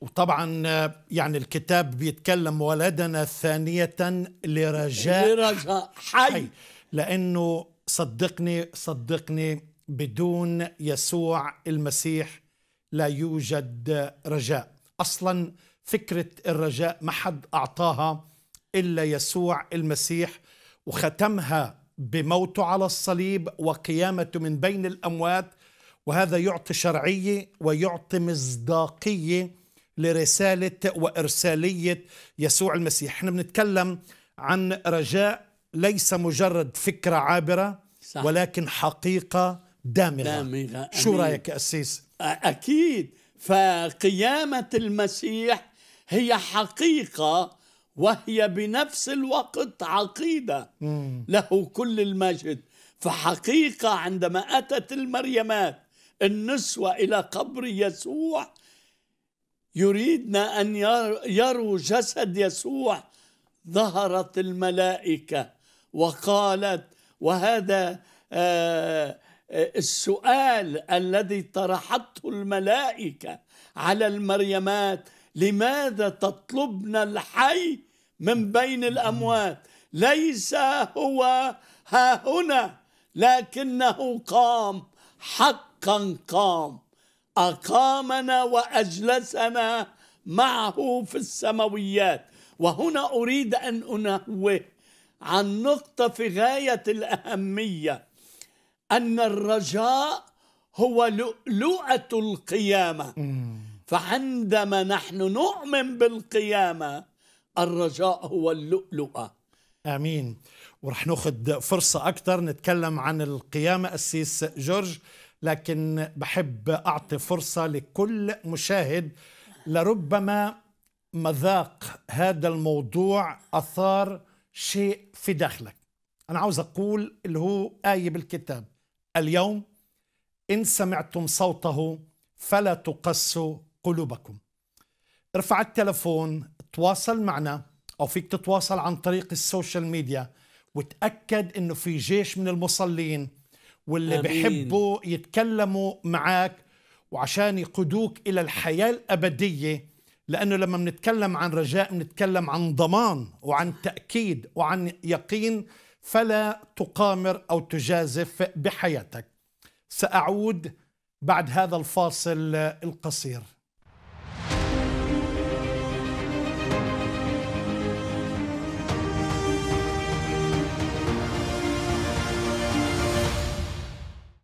وطبعا يعني الكتاب بيتكلم ولدنا ثانية لرجاء لرجاء حي, حي. لأنه صدقني صدقني بدون يسوع المسيح لا يوجد رجاء أصلا فكرة الرجاء ما حد أعطاها إلا يسوع المسيح وختمها بموته على الصليب وقيامته من بين الأموات وهذا يعطي شرعية ويعطي مصداقية لرسالة وإرسالية يسوع المسيح احنا بنتكلم عن رجاء ليس مجرد فكرة عابرة صح. ولكن حقيقة دامغة, دامغة. شو رأيك أسيس؟ أكيد فقيامة المسيح هي حقيقة وهي بنفس الوقت عقيدة مم. له كل المجد فحقيقة عندما أتت المريمات النسوة إلى قبر يسوع يريدنا أن يروا جسد يسوع ظهرت الملائكة وقالت وهذا آه، السؤال الذي طرحته الملائكة على المريمات لماذا تطلبن الحي من بين الأموات ليس هو ها هنا لكنه قام حقا قام أقامنا وأجلسنا معه في السماويات وهنا أريد أن أنوه عن نقطة في غاية الأهمية أن الرجاء هو لؤلؤة القيامة فعندما نحن نؤمن بالقيامة الرجاء هو اللؤلؤة آمين ورح ناخذ فرصة أكثر نتكلم عن القيامة أسيس جورج لكن بحب أعطي فرصة لكل مشاهد لربما مذاق هذا الموضوع أثار شيء في داخلك أنا عاوز أقول اللي هو آية بالكتاب اليوم إن سمعتم صوته فلا تقسوا قلوبكم ارفع التلفون تواصل معنا أو فيك تتواصل عن طريق السوشيال ميديا وتأكد أنه في جيش من المصلين واللي آمين. بيحبوا يتكلموا معك وعشان يقودوك إلى الحياة الأبدية لأنه لما بنتكلم عن رجاء بنتكلم عن ضمان وعن تأكيد وعن يقين فلا تقامر أو تجازف بحياتك سأعود بعد هذا الفاصل القصير